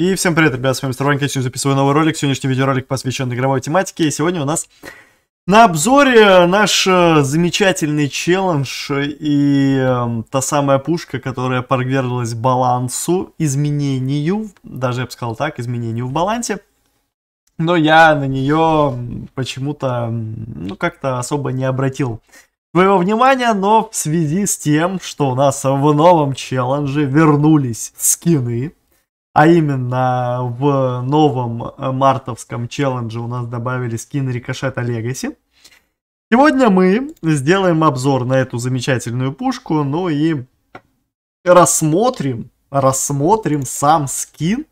И всем привет, ребят, с вами Старванька, сегодня записываю новый ролик. Сегодняшний видеоролик посвящен игровой тематике. И сегодня у нас на обзоре наш э, замечательный челлендж и эм, та самая пушка, которая подверглась балансу, изменению, даже я бы сказал так, изменению в балансе. Но я на нее почему-то, ну, как-то особо не обратил твоего внимания, но в связи с тем, что у нас в новом челлендже вернулись скины, а именно в новом э, мартовском челлендже у нас добавили скин Рикошета Легаси. Сегодня мы сделаем обзор на эту замечательную пушку, ну и рассмотрим, рассмотрим сам скин,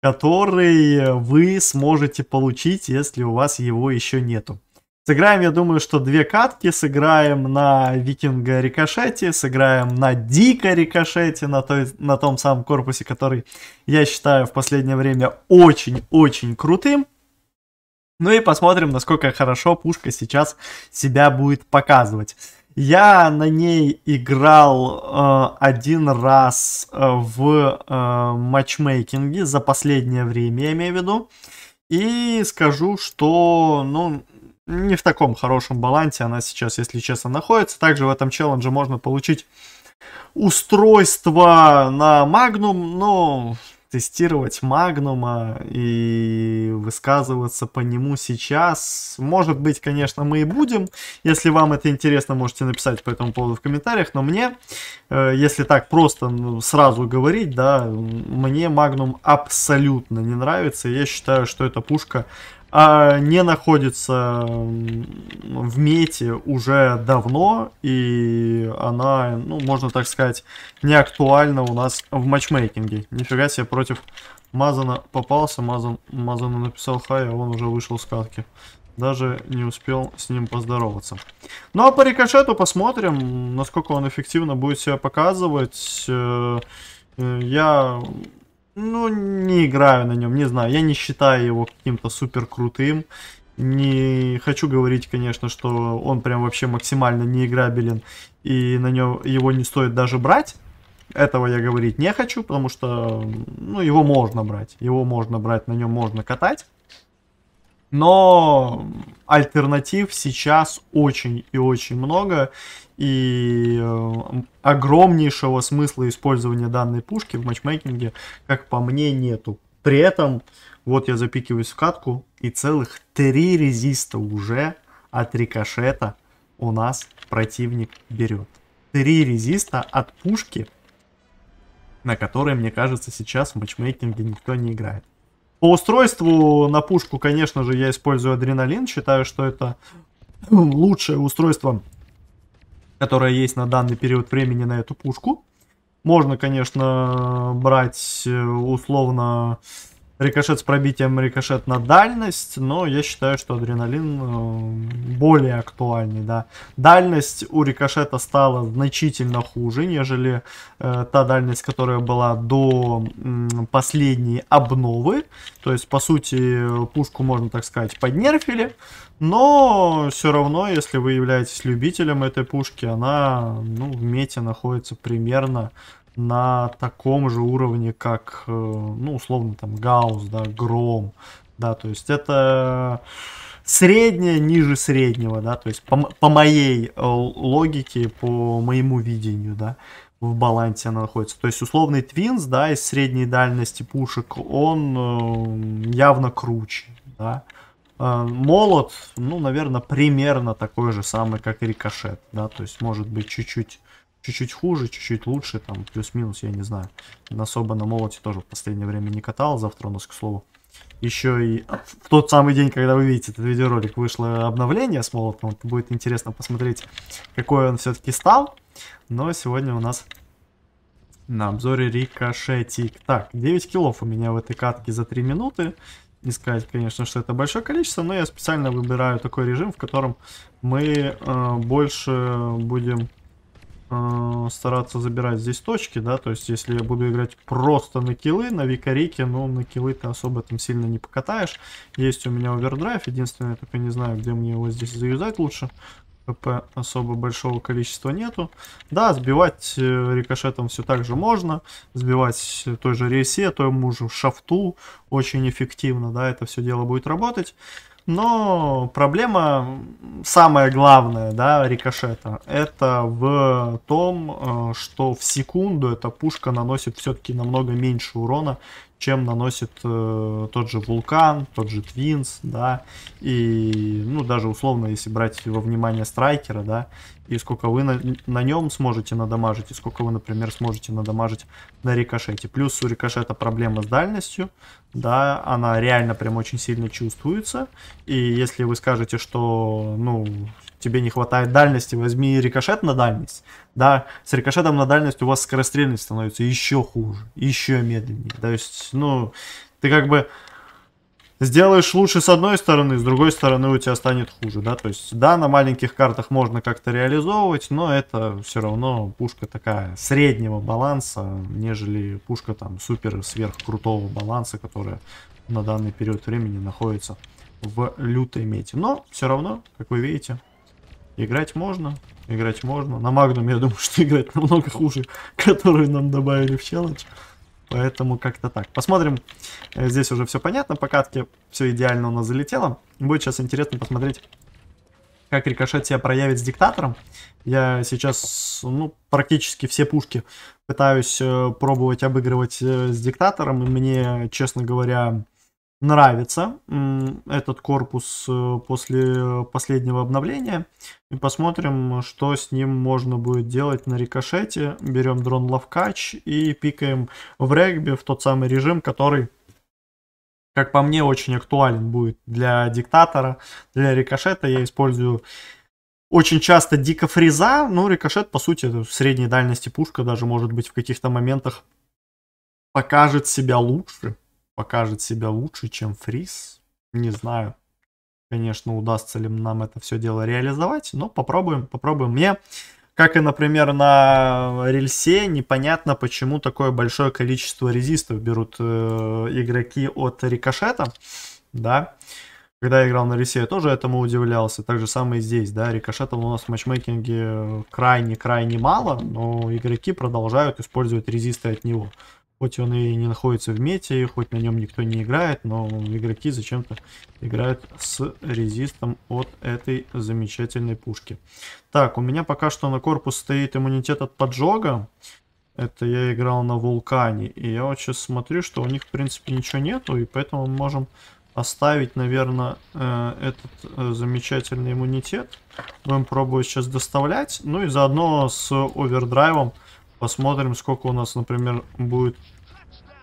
который вы сможете получить, если у вас его еще нету. Сыграем, я думаю, что две катки. Сыграем на Викинга Рикошете, сыграем на Дика Рикошете, на, той, на том самом корпусе, который я считаю в последнее время очень-очень крутым. Ну и посмотрим, насколько хорошо пушка сейчас себя будет показывать. Я на ней играл э, один раз э, в э, матчмейкинге за последнее время, я имею в виду. И скажу, что, ну, не в таком хорошем балансе она сейчас, если честно, находится. Также в этом челлендже можно получить устройство на Magnum, но тестировать Магнума и высказываться по нему сейчас. Может быть, конечно, мы и будем. Если вам это интересно, можете написать по этому поводу в комментариях. Но мне, э, если так просто ну, сразу говорить, да, мне Магнум абсолютно не нравится. Я считаю, что эта пушка а, не находится в мете уже давно, и она, ну, можно так сказать, не актуальна у нас в матчмейкинге. Нифига себе, против Мазана попался, Мазан, Мазану написал хай, а он уже вышел с катки. Даже не успел с ним поздороваться. Ну а по рикошету посмотрим, насколько он эффективно будет себя показывать. Э, э, я ну, не играю на нем, не знаю. Я не считаю его каким-то супер крутым. Не хочу говорить, конечно, что он прям вообще максимально неиграбелен и на нем его не стоит даже брать. Этого я говорить не хочу, потому что ну, его можно брать. Его можно брать, на нем можно катать. Но альтернатив сейчас очень и очень много. И э, огромнейшего смысла использования данной пушки в матчмейкинге, как по мне, нету. При этом, вот я запикиваюсь в катку, и целых три резиста уже от рикошета у нас противник берет. Три резиста от пушки, на которой, мне кажется, сейчас в матчмейкинге никто не играет. По устройству на пушку, конечно же, я использую адреналин. Считаю, что это ну, лучшее устройство, которое есть на данный период времени на эту пушку. Можно, конечно, брать э, условно Рикошет с пробитием рикошет на дальность, но я считаю, что адреналин э, более актуальный, да. Дальность у рикошета стала значительно хуже, нежели э, та дальность, которая была до э, последней обновы. То есть, по сути, пушку, можно так сказать, поднерфили, но все равно, если вы являетесь любителем этой пушки, она ну, в мете находится примерно на таком же уровне, как, э, ну, условно, там, Гаус да, Гром, да, то есть это среднее ниже среднего, да, то есть по, по моей э, логике, по моему видению, да, в балансе она находится. То есть условный твинс, да, из средней дальности пушек, он э, явно круче, да. молот, ну, наверное, примерно такой же самый, как и рикошет, да, то есть может быть чуть-чуть чуть-чуть хуже, чуть-чуть лучше, там плюс-минус, я не знаю. Особо на молоте тоже в последнее время не катал, завтра у нас, к слову, еще и в тот самый день, когда вы видите этот видеоролик, вышло обновление с молотом. Будет интересно посмотреть, какой он все-таки стал. Но сегодня у нас на обзоре рикошетик. Так, 9 килов у меня в этой катке за 3 минуты. Не сказать, конечно, что это большое количество, но я специально выбираю такой режим, в котором мы э, больше будем э, стараться забирать здесь точки, да, то есть если я буду играть просто на килы, на викарике, ну, на килы ты особо там сильно не покатаешь. Есть у меня овердрайв, единственное, я только не знаю, где мне его здесь заюзать лучше. ПП особо большого количества нету. Да, сбивать э, рикошетом все так же можно. Сбивать той же рейсе, той мужу шафту очень эффективно, да, это все дело будет работать. Но проблема самая главная, да, рикошета, это в том, э, что в секунду эта пушка наносит все-таки намного меньше урона, чем наносит э, тот же Вулкан, тот же Твинс, да, и, ну, даже условно, если брать во внимание Страйкера, да, и сколько вы на, на нем сможете надамажить, и сколько вы, например, сможете надамажить на рикошете. Плюс у рикошета проблема с дальностью, да, она реально прям очень сильно чувствуется, и если вы скажете, что, ну, тебе не хватает дальности, возьми рикошет на дальность, да, с рикошетом на дальность у вас скорострельность становится еще хуже, еще медленнее, то есть, ну, ты как бы сделаешь лучше с одной стороны, с другой стороны у тебя станет хуже, да, то есть, да, на маленьких картах можно как-то реализовывать, но это все равно пушка такая среднего баланса, нежели пушка там супер сверх крутого баланса, которая на данный период времени находится в лютой мете. Но все равно, как вы видите, Играть можно, играть можно. На магнуме я думаю, что играть намного хуже, которую нам добавили в челлендж. Поэтому как-то так. Посмотрим. Э, здесь уже все понятно. По катке все идеально у нас залетело. Будет сейчас интересно посмотреть, как рикошет себя проявит с диктатором. Я сейчас, ну, практически все пушки пытаюсь э, пробовать обыгрывать э, с диктатором. И мне, честно говоря, нравится этот корпус э, после последнего обновления. И посмотрим, что с ним можно будет делать на рикошете. Берем дрон лавкач и пикаем в регби, в тот самый режим, который, как по мне, очень актуален будет для диктатора. Для рикошета я использую очень часто дико фреза, но ну, рикошет, по сути, это в средней дальности пушка, даже может быть в каких-то моментах покажет себя лучше покажет себя лучше, чем фриз. Не знаю, конечно, удастся ли нам это все дело реализовать, но попробуем, попробуем. Мне, как и, например, на рельсе, непонятно, почему такое большое количество резистов берут э, игроки от рикошета, да. Когда я играл на рельсе, я тоже этому удивлялся. Так же самое и здесь, да, рикошетов у нас в матчмейкинге крайне-крайне мало, но игроки продолжают использовать резисты от него. Хоть он и не находится в мете, хоть на нем никто не играет, но игроки зачем-то играют с резистом от этой замечательной пушки. Так, у меня пока что на корпус стоит иммунитет от поджога. Это я играл на вулкане. И я вот сейчас смотрю, что у них в принципе ничего нету, и поэтому мы можем оставить, наверное, э, этот э, замечательный иммунитет. Будем пробовать сейчас доставлять. Ну и заодно с овердрайвом Посмотрим, сколько у нас, например, будет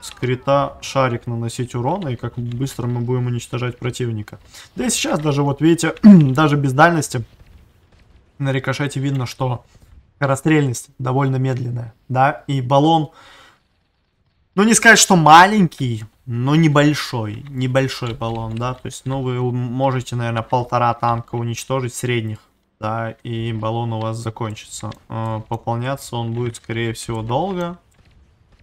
скрита шарик наносить урона и как быстро мы будем уничтожать противника. Да и сейчас даже, вот видите, даже без дальности на рикошете видно, что скорострельность довольно медленная, да, и баллон, ну не сказать, что маленький, но небольшой, небольшой баллон, да, то есть, ну вы можете, наверное, полтора танка уничтожить средних, да, и баллон у вас закончится. А, пополняться он будет, скорее всего, долго.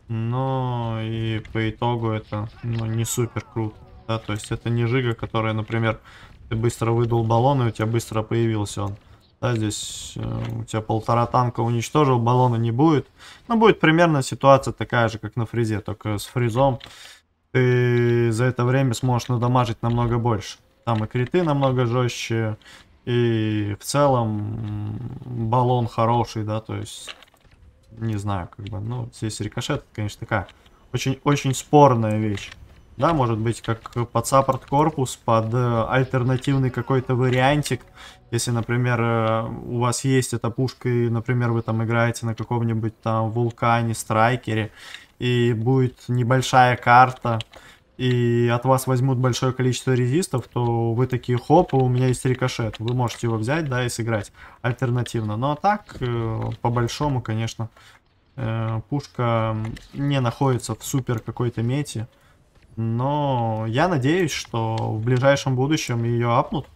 Но и по итогу это ну, не супер круто. Да? То есть это не жига, которая, например, ты быстро выдал баллон, и у тебя быстро появился он. Да, здесь э, у тебя полтора танка уничтожил, баллона не будет. Но ну, будет примерно ситуация такая же, как на фрезе, только с фризом ты за это время сможешь надамажить намного больше. Там и криты намного жестче, и в целом баллон хороший, да, то есть, не знаю, как бы, ну, здесь рикошет, конечно, такая очень-очень спорная вещь. Да, может быть, как под саппорт корпус, под э, альтернативный какой-то вариантик. Если, например, э, у вас есть эта пушка, и, например, вы там играете на каком-нибудь там вулкане, страйкере, и будет небольшая карта, и от вас возьмут большое количество резистов, то вы такие, хоп, у меня есть рикошет. Вы можете его взять, да, и сыграть альтернативно. Но так, э, по большому, конечно, э, пушка не находится в супер какой-то мете. Но я надеюсь, что в ближайшем будущем ее апнут.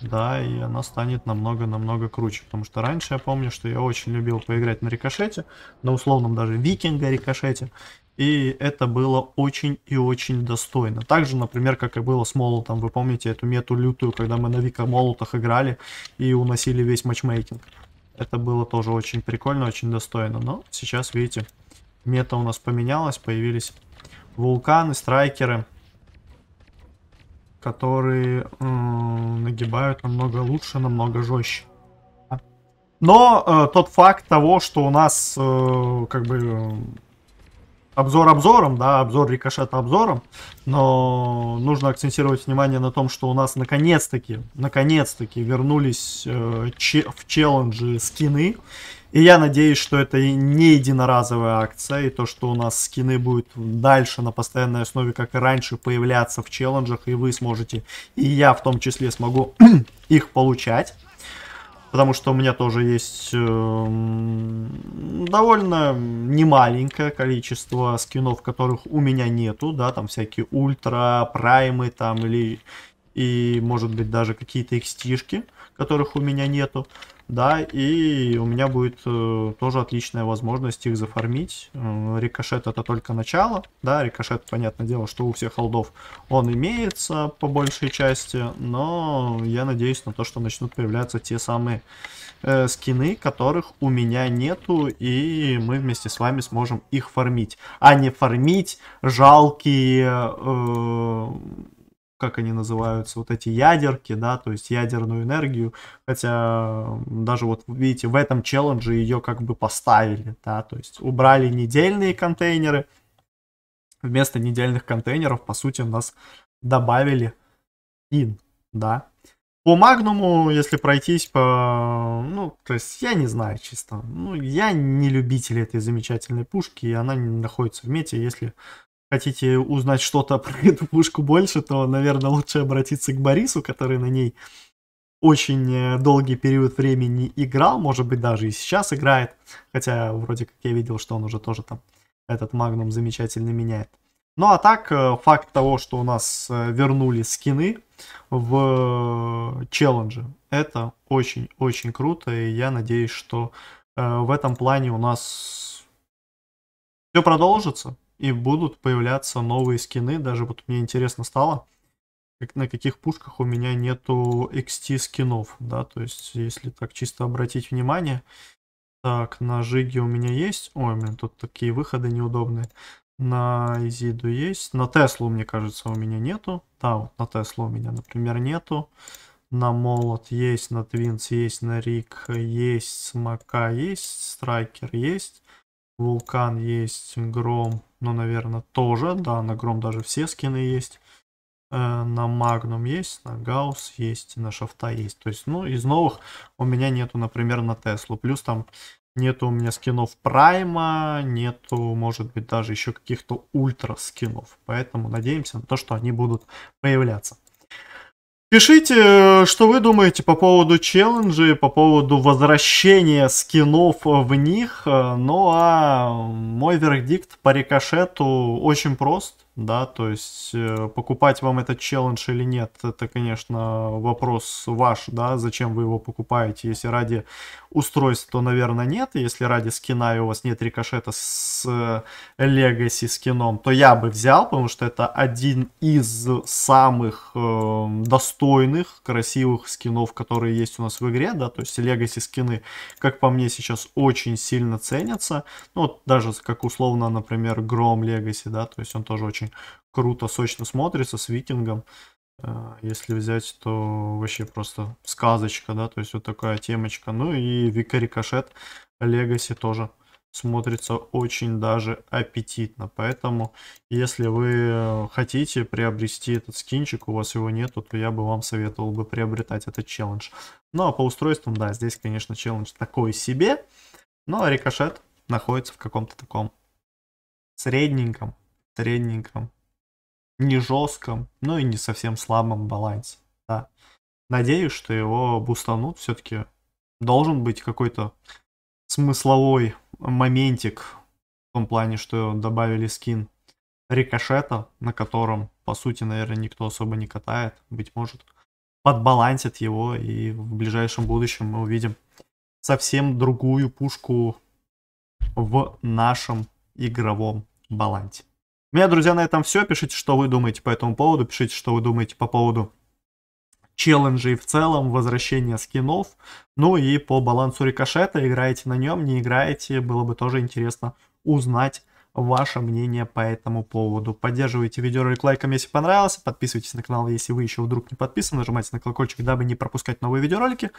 Да, и она станет намного-намного круче. Потому что раньше я помню, что я очень любил поиграть на рикошете, на условном даже викинга рикошете. И это было очень и очень достойно. Также, например, как и было с Молотом. Вы помните эту мету лютую, когда мы на Вика Молотах играли и уносили весь матчмейкинг. Это было тоже очень прикольно, очень достойно. Но сейчас, видите, мета у нас поменялась. Появились вулканы, страйкеры, которые нагибают намного лучше, намного жестче. Но э, тот факт того, что у нас э, как бы обзор обзором, да, обзор рикошета обзором, но нужно акцентировать внимание на том, что у нас наконец-таки, наконец-таки вернулись э, че в челленджи скины, и я надеюсь, что это не единоразовая акция, и то, что у нас скины будут дальше на постоянной основе, как и раньше, появляться в челленджах, и вы сможете, и я в том числе смогу их получать потому что у меня тоже есть э, довольно немаленькое количество скинов, которых у меня нету, да, там всякие ультра, праймы там или и, может быть, даже какие-то экстишки, которых у меня нету, да, и у меня будет э, тоже отличная возможность их зафармить. Э, рикошет это только начало, да, рикошет, понятное дело, что у всех холдов он имеется по большей части, но я надеюсь на то, что начнут появляться те самые э, скины, которых у меня нету, и мы вместе с вами сможем их фармить, а не фармить жалкие... Э, как они называются, вот эти ядерки, да, то есть ядерную энергию, хотя даже вот, видите, в этом челлендже ее как бы поставили, да, то есть убрали недельные контейнеры, вместо недельных контейнеров, по сути, у нас добавили ин, да. По магнуму, если пройтись по... Ну, то есть, я не знаю чисто. Ну, я не любитель этой замечательной пушки, и она не находится в мете, если хотите узнать что-то про эту пушку больше, то, наверное, лучше обратиться к Борису, который на ней очень э, долгий период времени играл, может быть, даже и сейчас играет, хотя вроде как я видел, что он уже тоже там этот магнум замечательно меняет. Ну а так, э, факт того, что у нас э, вернули скины в челлендже, это очень-очень круто, и я надеюсь, что в этом плане у нас все продолжится и будут появляться новые скины. Даже вот мне интересно стало, как, на каких пушках у меня нету XT скинов, да, то есть если так чисто обратить внимание. Так, на Жиге у меня есть. Ой, меня тут такие выходы неудобные. На Изиду есть. На Теслу, мне кажется, у меня нету. Да, вот на Теслу у меня, например, нету. На Молот есть, на Твинс есть, на Рик есть, Смока есть, Страйкер есть. Вулкан есть, Гром, ну, наверное, тоже, да, на Гром даже все скины есть. Э, на Магнум есть, на Гаус есть, на Шафта есть. То есть, ну, из новых у меня нету, например, на Теслу. Плюс там нету у меня скинов Прайма, нету, может быть, даже еще каких-то ультра скинов. Поэтому надеемся на то, что они будут появляться. Пишите, э, что вы думаете по поводу челленджей, по поводу возвращения скинов в них. Э, ну а мой вердикт по рикошету очень прост да, то есть э, покупать вам этот челлендж или нет, это, конечно, вопрос ваш, да, зачем вы его покупаете, если ради устройства, то, наверное, нет, если ради скина и у вас нет рикошета с легаси э, скином, то я бы взял, потому что это один из самых э, достойных, красивых скинов, которые есть у нас в игре, да, то есть легаси скины, как по мне, сейчас очень сильно ценятся, ну, вот даже как условно, например, Гром легаси, да, то есть он тоже очень очень круто, сочно смотрится с витингом, э, Если взять, то вообще просто сказочка, да, то есть вот такая темочка. Ну и Вика Рикошет Легаси тоже смотрится очень даже аппетитно. Поэтому, если вы хотите приобрести этот скинчик, у вас его нету, то я бы вам советовал бы приобретать этот челлендж. Ну а по устройствам, да, здесь, конечно, челлендж такой себе. Но ну, а рикошет находится в каком-то таком средненьком средненьком, не жестком, но ну и не совсем слабом балансе. Да. Надеюсь, что его бустанут все-таки. Должен быть какой-то смысловой моментик в том плане, что добавили скин рикошета, на котором, по сути, наверное, никто особо не катает. Быть может, подбалансит его, и в ближайшем будущем мы увидим совсем другую пушку в нашем игровом балансе. У меня, друзья, на этом все. Пишите, что вы думаете по этому поводу. Пишите, что вы думаете по поводу челленджей в целом, возвращения скинов. Ну и по балансу рикошета. Играете на нем, не играете. Было бы тоже интересно узнать ваше мнение по этому поводу. Поддерживайте видеоролик лайком, если понравилось. Подписывайтесь на канал, если вы еще вдруг не подписаны. Нажимайте на колокольчик, дабы не пропускать новые видеоролики.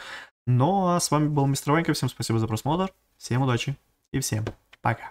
Ну а с вами был Мистер Ванька. Всем спасибо за просмотр. Всем удачи и всем пока.